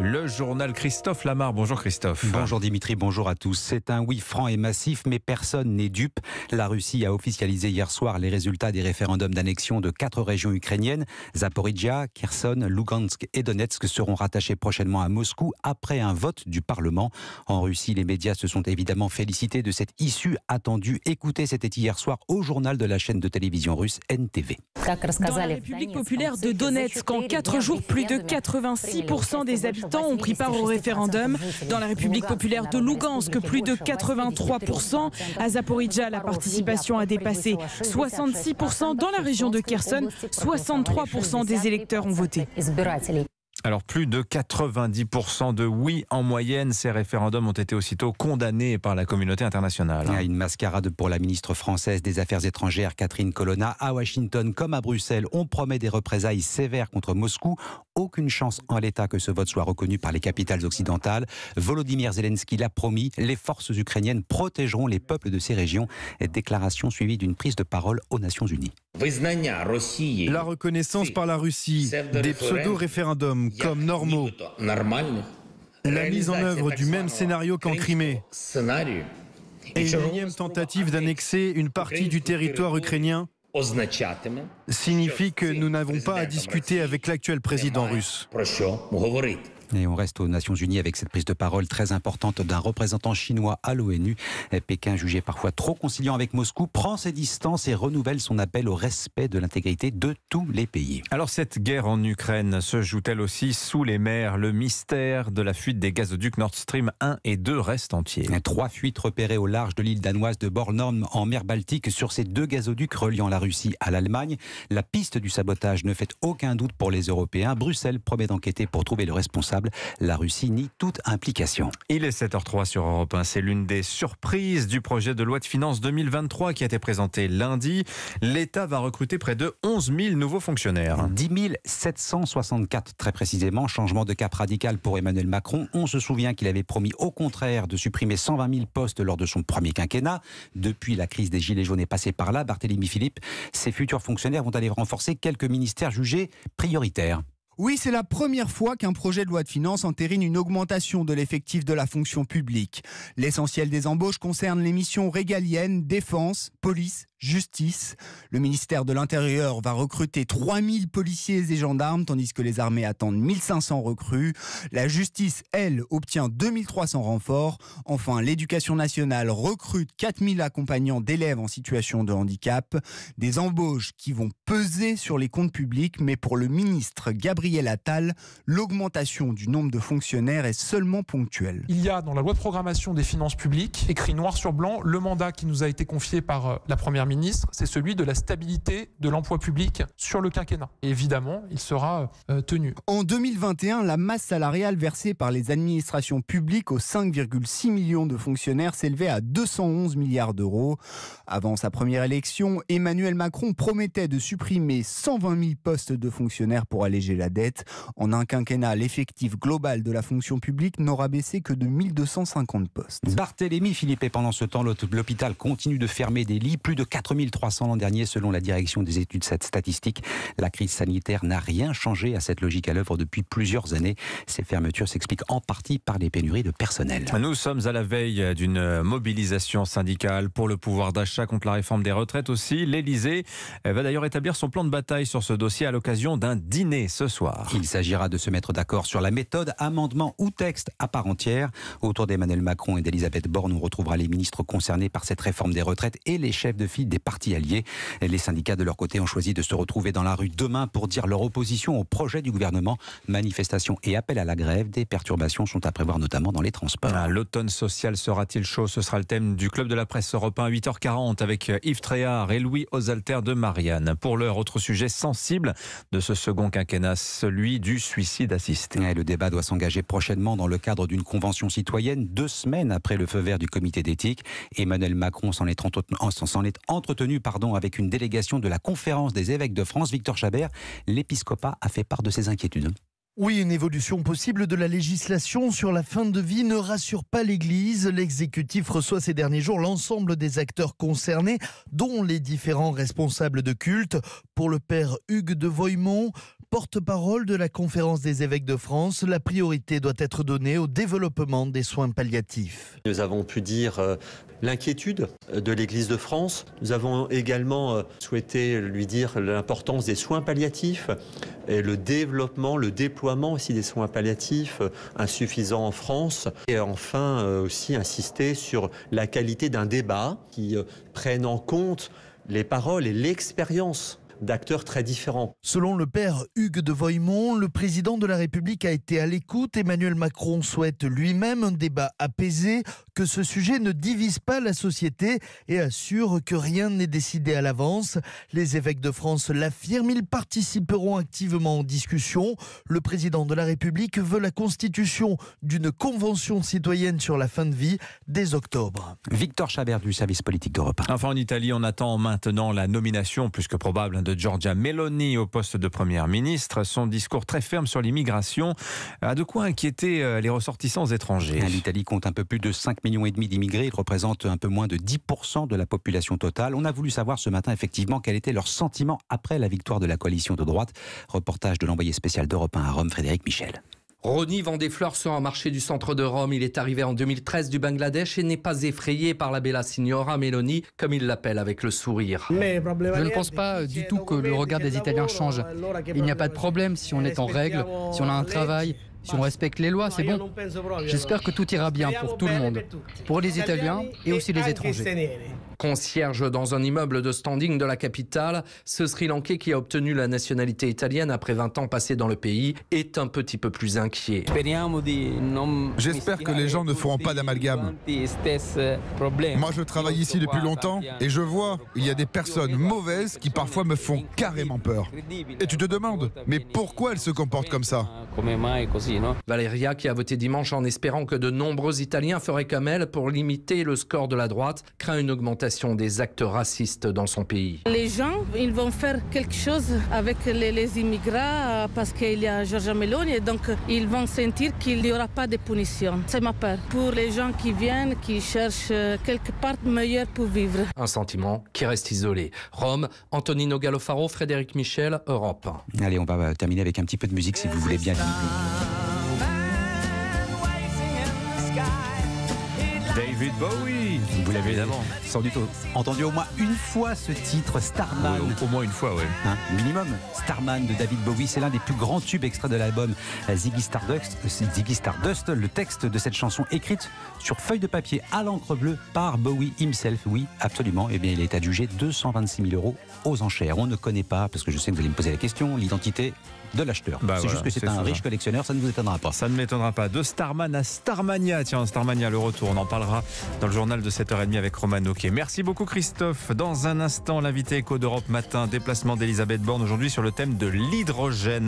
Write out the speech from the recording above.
Le journal Christophe Lamar. Bonjour Christophe. Bonjour Dimitri, bonjour à tous. C'est un oui franc et massif, mais personne n'est dupe. La Russie a officialisé hier soir les résultats des référendums d'annexion de quatre régions ukrainiennes. Zaporizhia, Kherson, Lugansk et Donetsk seront rattachés prochainement à Moscou après un vote du Parlement. En Russie, les médias se sont évidemment félicités de cette issue attendue. Écoutez, c'était hier soir au journal de la chaîne de télévision russe NTV. Dans la République populaire de Donetsk, en quatre jours, plus de 86% des habitants ont pris part au référendum. Dans la République populaire de Lugansk, plus de 83%. À Zaporizhia, la participation a dépassé 66%. Dans la région de Kherson, 63% des électeurs ont voté. Alors plus de 90% de oui en moyenne, ces référendums ont été aussitôt condamnés par la communauté internationale. Il une mascarade pour la ministre française des Affaires étrangères Catherine Colonna. À Washington comme à Bruxelles, on promet des représailles sévères contre Moscou. Aucune chance en l'état que ce vote soit reconnu par les capitales occidentales. Volodymyr Zelensky l'a promis, les forces ukrainiennes protégeront les peuples de ces régions. Déclaration suivie d'une prise de parole aux Nations Unies. La reconnaissance par la Russie des pseudo-référendums comme normaux. La mise en œuvre du même scénario qu'en Crimée et une énième tentative d'annexer une partie du territoire ukrainien signifie que nous n'avons pas à discuter avec l'actuel président russe. Et on reste aux Nations Unies avec cette prise de parole très importante d'un représentant chinois à l'ONU. Pékin, jugé parfois trop conciliant avec Moscou, prend ses distances et renouvelle son appel au respect de l'intégrité de tous les pays. Alors cette guerre en Ukraine se joue-t-elle aussi sous les mers Le mystère de la fuite des gazoducs Nord Stream 1 et 2 reste entier. Trois fuites repérées au large de l'île danoise de Bornholm en mer Baltique sur ces deux gazoducs reliant la Russie à l'Allemagne. La piste du sabotage ne fait aucun doute pour les Européens. Bruxelles promet d'enquêter pour trouver le responsable la Russie nie toute implication. Il est 7h03 sur Europe 1. C'est l'une des surprises du projet de loi de finances 2023 qui a été présenté lundi. L'État va recruter près de 11 000 nouveaux fonctionnaires. 10 764 très précisément. Changement de cap radical pour Emmanuel Macron. On se souvient qu'il avait promis au contraire de supprimer 120 000 postes lors de son premier quinquennat. Depuis la crise des Gilets jaunes est passée par là, Barthélémy Philippe, ses futurs fonctionnaires vont aller renforcer quelques ministères jugés prioritaires. Oui, c'est la première fois qu'un projet de loi de finances entérine une augmentation de l'effectif de la fonction publique. L'essentiel des embauches concerne les missions régaliennes, défense, police, justice. Le ministère de l'Intérieur va recruter 3000 policiers et gendarmes, tandis que les armées attendent 1500 recrues. La justice, elle, obtient 2300 renforts. Enfin, l'éducation nationale recrute 4000 accompagnants d'élèves en situation de handicap. Des embauches qui vont peser sur les comptes publics, mais pour le ministre Gabriel Attal, l'augmentation du nombre de fonctionnaires est seulement ponctuelle. Il y a dans la loi de programmation des finances publiques, écrit noir sur blanc, le mandat qui nous a été confié par euh, la première ministre, c'est celui de la stabilité de l'emploi public sur le quinquennat. évidemment, il sera euh, tenu. En 2021, la masse salariale versée par les administrations publiques aux 5,6 millions de fonctionnaires s'élevait à 211 milliards d'euros. Avant sa première élection, Emmanuel Macron promettait de supprimer 120 000 postes de fonctionnaires pour alléger la dette. En un quinquennat, l'effectif global de la fonction publique n'aura baissé que de 1250 postes. Barthélémy Philippe, pendant ce temps, l'hôpital continue de fermer des lits. Plus de 4300 l'an dernier selon la direction des études statistiques. La crise sanitaire n'a rien changé à cette logique à l'œuvre depuis plusieurs années. Ces fermetures s'expliquent en partie par les pénuries de personnel. Nous sommes à la veille d'une mobilisation syndicale pour le pouvoir d'achat contre la réforme des retraites aussi. L'Elysée va d'ailleurs établir son plan de bataille sur ce dossier à l'occasion d'un dîner ce soir. Il s'agira de se mettre d'accord sur la méthode, amendement ou texte à part entière. Autour d'Emmanuel Macron et d'Elisabeth Borne, on retrouvera les ministres concernés par cette réforme des retraites et les chefs de file des partis alliés. Les syndicats, de leur côté, ont choisi de se retrouver dans la rue demain pour dire leur opposition au projet du gouvernement. Manifestation et appel à la grève. Des perturbations sont à prévoir, notamment dans les transports. Ah, l'automne social sera-t-il chaud Ce sera le thème du Club de la Presse européen 8h40, avec Yves Tréhard et Louis Osalter de Marianne. Pour l'heure, autre sujet sensible de ce second quinquennat, celui du suicide assisté. le débat doit s'engager prochainement dans le cadre d'une convention citoyenne, deux semaines après le feu vert du comité d'éthique. Emmanuel Macron s'en est, en, en entretenu pardon, avec une délégation de la conférence des évêques de France, Victor Chabert, l'épiscopat a fait part de ses inquiétudes. Oui, une évolution possible de la législation sur la fin de vie ne rassure pas l'Église. L'exécutif reçoit ces derniers jours l'ensemble des acteurs concernés, dont les différents responsables de culte. Pour le père Hugues de Voymont, porte-parole de la Conférence des évêques de France, la priorité doit être donnée au développement des soins palliatifs. Nous avons pu dire euh, l'inquiétude euh, de l'Église de France. Nous avons également euh, souhaité lui dire l'importance des soins palliatifs et le développement, le déploiement aussi des soins palliatifs insuffisants en France. Et enfin aussi insister sur la qualité d'un débat qui prenne en compte les paroles et l'expérience d'acteurs très différents. Selon le père Hugues de Voymont, le président de la République a été à l'écoute. Emmanuel Macron souhaite lui-même un débat apaisé, que ce sujet ne divise pas la société et assure que rien n'est décidé à l'avance. Les évêques de France l'affirment, ils participeront activement aux discussions. Le président de la République veut la constitution d'une convention citoyenne sur la fin de vie dès octobre. Victor Chabert du service politique d'Europe. Enfin, en Italie, on attend maintenant la nomination plus que probable de Georgia Meloni au poste de première ministre. Son discours très ferme sur l'immigration a de quoi inquiéter euh, les ressortissants étrangers. Hein, L'Italie compte un peu plus de 5,5 millions d'immigrés. ils représente un peu moins de 10% de la population totale. On a voulu savoir ce matin effectivement quel était leur sentiment après la victoire de la coalition de droite. Reportage de l'envoyé spécial d'Europe 1 à Rome, Frédéric Michel vend des fleurs sur un marché du centre de Rome. Il est arrivé en 2013 du Bangladesh et n'est pas effrayé par la Bella Signora Meloni, comme il l'appelle avec le sourire. Je ne pense pas euh, du tout que le regard des Italiens euh, change. Il n'y a pas de problème si on est en règle, si on a un travail, si on respecte les lois, c'est bon. J'espère que tout ira bien pour tout le monde, pour les Italiens et e aussi les étrangers. Concierge dans un immeuble de standing de la capitale, ce Sri Lankais qui a obtenu la nationalité italienne après 20 ans passés dans le pays est un petit peu plus inquiet. J'espère que les gens ne feront pas d'amalgame. Moi, je travaille ici depuis longtemps et je vois, il y a des personnes mauvaises qui parfois me font carrément peur. Et tu te demandes, mais pourquoi elles se comportent comme ça Valeria qui a voté dimanche en espérant que de nombreux Italiens feraient comme elle pour limiter le score de la droite, craint une augmentation des actes racistes dans son pays. Les gens, ils vont faire quelque chose avec les, les euh, parce qu'il y a Georgia Meloni et donc ils vont sentir qu'il n'y aura pas de punition. C'est ma peur. Pour les gens qui viennent, qui cherchent euh, quelque part meilleur pour vivre. Un sentiment qui reste isolé. Rome, Antonino Gallofaro, Frédéric Michel, Europe. Allez, on va euh, terminer avec un petit peu de musique si vous voulez bien. David Bowie. Vous l'avez évidemment sans tout entendu au moins une fois ce titre, Starman. au, moins une fois, oui. Hein, minimum. Starman de David Bowie, c'est l'un des plus grands tubes extraits de l'album euh, Ziggy Stardust. Euh, Ziggy Stardust, le texte de cette chanson écrite sur feuille de papier à l'encre bleue par Bowie himself. Oui, absolument. Et eh bien, il est adjugé 226 000 euros aux enchères. On ne connaît pas, parce que je sais que vous allez me poser la question, l'identité de l'acheteur. Bah c'est juste que c'est un riche collectionneur, ça ne vous étonnera pas. Ça ne m'étonnera pas. De Starman à Starmania, tiens, Starmania, le retour, on en parlera dans le journal de 7h30 avec Roman Oquet. Merci beaucoup Christophe. Dans un instant, l'invité Éco d'Europe Matin, déplacement d'Elisabeth Borne aujourd'hui sur le thème de l'hydrogène.